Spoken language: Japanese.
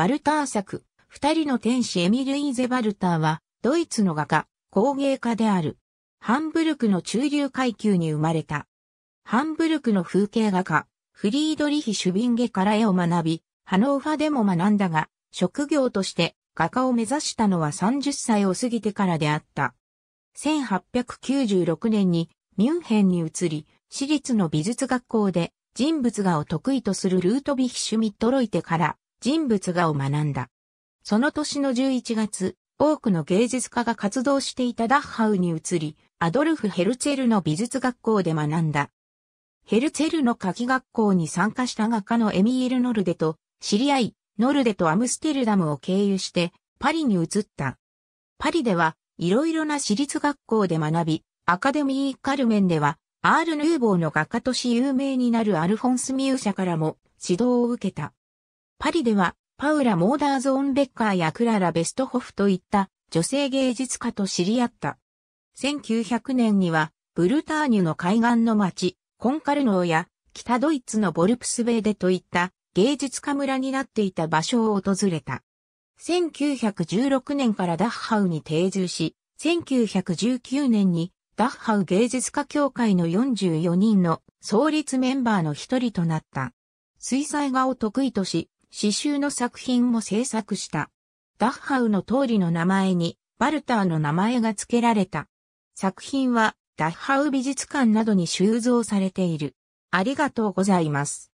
バルター作、二人の天使エミル・イーゼ・バルターは、ドイツの画家、工芸家である。ハンブルクの中流階級に生まれた。ハンブルクの風景画家、フリードリヒ・シュビンゲから絵を学び、ハノーファでも学んだが、職業として画家を目指したのは30歳を過ぎてからであった。1896年にミュンヘンに移り、私立の美術学校で人物画を得意とするルートビヒ・シュミットロイテから人物画を学んだ。その年の11月、多くの芸術家が活動していたダッハウに移り、アドルフ・ヘルツェルの美術学校で学んだ。ヘルツェルの夏季学校に参加した画家のエミール・ノルデと知り合い、ノルデとアムステルダムを経由してパリに移った。パリではいろいろな私立学校で学び、アカデミー・カルメンではアール・ヌーボーの画家とし有名になるアルフォンス・ミューシャからも指導を受けた。パリでは、パウラ・モーダーゾーンベッカーやクララ・ベストホフといった女性芸術家と知り合った。1900年には、ブルターニュの海岸の町、コンカルノーや、北ドイツのボルプスベーデといった芸術家村になっていた場所を訪れた。1916年からダッハウに定住し、1919年にダッハウ芸術家協会の44人の創立メンバーの一人となった。水彩画を得意とし、詩集の作品も制作した。ダッハウの通りの名前に、バルターの名前が付けられた。作品は、ダッハウ美術館などに収蔵されている。ありがとうございます。